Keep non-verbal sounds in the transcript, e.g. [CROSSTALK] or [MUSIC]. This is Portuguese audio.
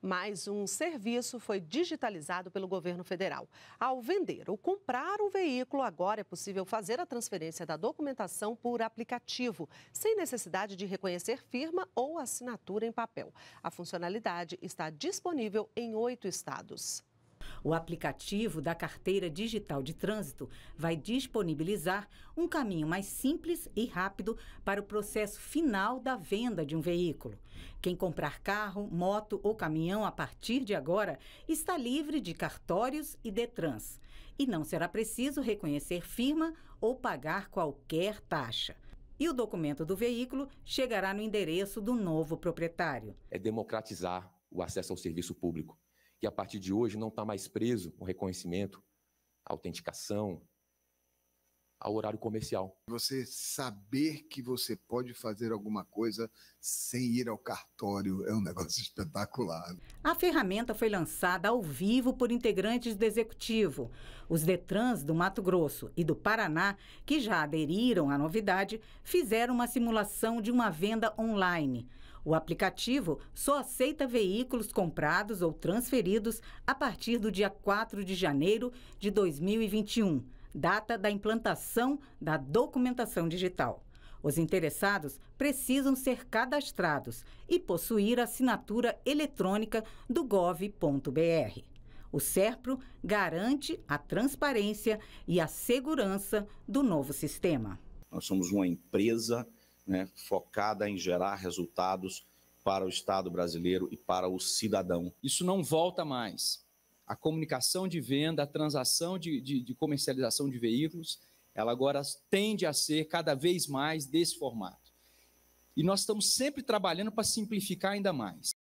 Mas um serviço foi digitalizado pelo governo federal. Ao vender ou comprar um veículo, agora é possível fazer a transferência da documentação por aplicativo, sem necessidade de reconhecer firma ou assinatura em papel. A funcionalidade está disponível em oito estados. O aplicativo da carteira digital de trânsito vai disponibilizar um caminho mais simples e rápido para o processo final da venda de um veículo. Quem comprar carro, moto ou caminhão a partir de agora está livre de cartórios e Detrans e não será preciso reconhecer firma ou pagar qualquer taxa e o documento do veículo chegará no endereço do novo proprietário. É democratizar o acesso ao serviço público que a partir de hoje não está mais preso o reconhecimento, a autenticação, ao horário comercial. Você saber que você pode fazer alguma coisa sem ir ao cartório é um negócio [LAUGHS] espetacular. A ferramenta foi lançada ao vivo por integrantes do executivo. Os Detrans do Mato Grosso e do Paraná, que já aderiram à novidade, fizeram uma simulação de uma venda online. O aplicativo só aceita veículos comprados ou transferidos a partir do dia 4 de janeiro de 2021, data da implantação da documentação digital. Os interessados precisam ser cadastrados e possuir a assinatura eletrônica do gov.br. O SERPRO garante a transparência e a segurança do novo sistema. Nós somos uma empresa né, focada em gerar resultados para o Estado brasileiro e para o cidadão. Isso não volta mais. A comunicação de venda, a transação de, de, de comercialização de veículos, ela agora tende a ser cada vez mais desse formato. E nós estamos sempre trabalhando para simplificar ainda mais.